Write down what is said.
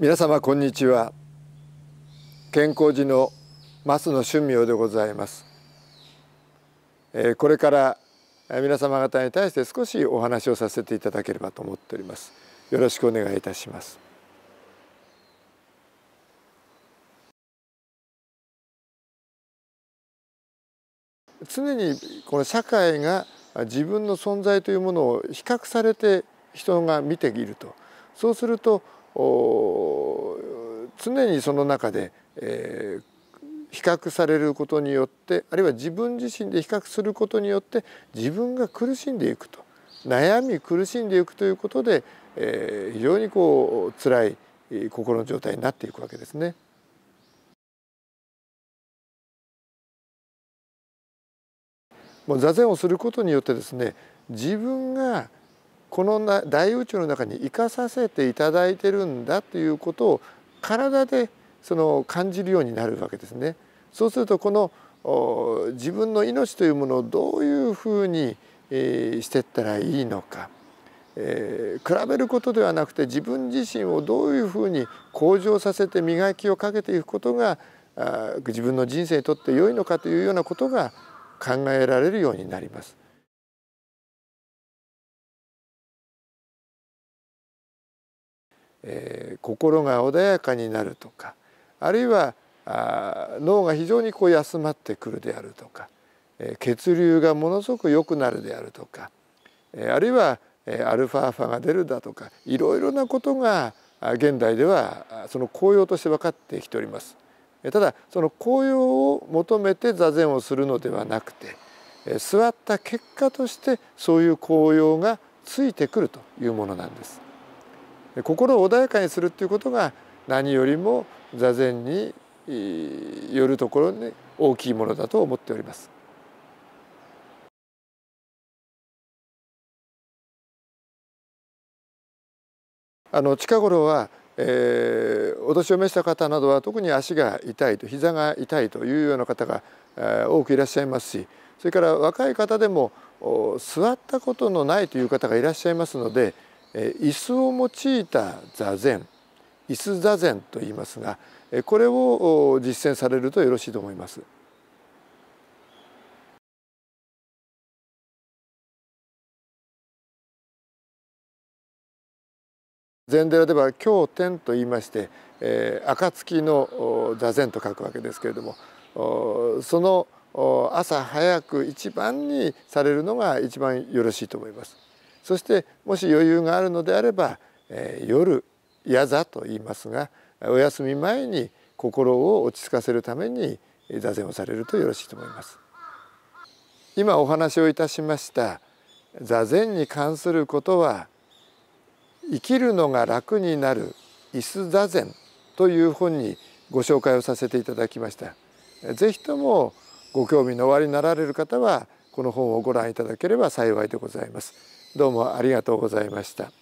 皆様こんにちは健康寺の増野春明でございます、えこれから皆様方に対して少しお話をさせていただければと思っておりますよろしくお願いいたします常にこの社会が自分の存在というものを比較されて人が見ているとそうすると常にその中で、えー、比較されることによってあるいは自分自身で比較することによって自分が苦しんでいくと悩み苦しんでいくということで、えー、非常にこう辛い心の状態になっていくわけですね。もう座禅をすることによってですね自分がこのな大宇宙の中に生かさせていただいてるんだということを体でその感じるようになるわけですね。そうするとこの自分の命というものをどういうふうに、えしてったらいいのか、えー、比べることではなくて自分自身をどういうふうに向上させて磨きをかけていくことが自分の人生にとって良いのかというようなことが考えられるようになります。えー、心が穏やかになるとかあるいはあ脳が非常にこう休まってくるであるとか、えー、血流がものすごく良くなるであるとか、えー、あるいは、えー、アルファーファが出るだとかいろいろなことが現代ではその効用として分かってきております。ただその効用を求めて座禅をするのではなくて座った結果としてそういう効用がついてくるというものなんです。心を穏やかにするっていうことが何よりも座禅によるところに大きいものだと思っております。あの近頃は、えー、お年を召した方などは特に足が痛いと膝が痛いというような方が、えー、多くいらっしゃいますしそれから若い方でも座ったことのないという方がいらっしゃいますので椅子を用いた座禅椅子座禅と言いますがこれを実践されるとよろしいと思います。禅寺では経典と言いまして、えー、暁の座禅と書くわけですけれどもその朝早く一番にされるのが一番よろしいと思います。そしてもし余裕があるのであれば、えー、夜夜座と言いますがお休み前に心を落ち着かせるために座禅をされるとよろしいと思います。今お話をいたしました座禅に関することは生きるのが楽になる椅子座禅という本にご紹介をさせていただきましたぜひともご興味のおありになられる方はこの本をご覧いただければ幸いでございますどうもありがとうございました。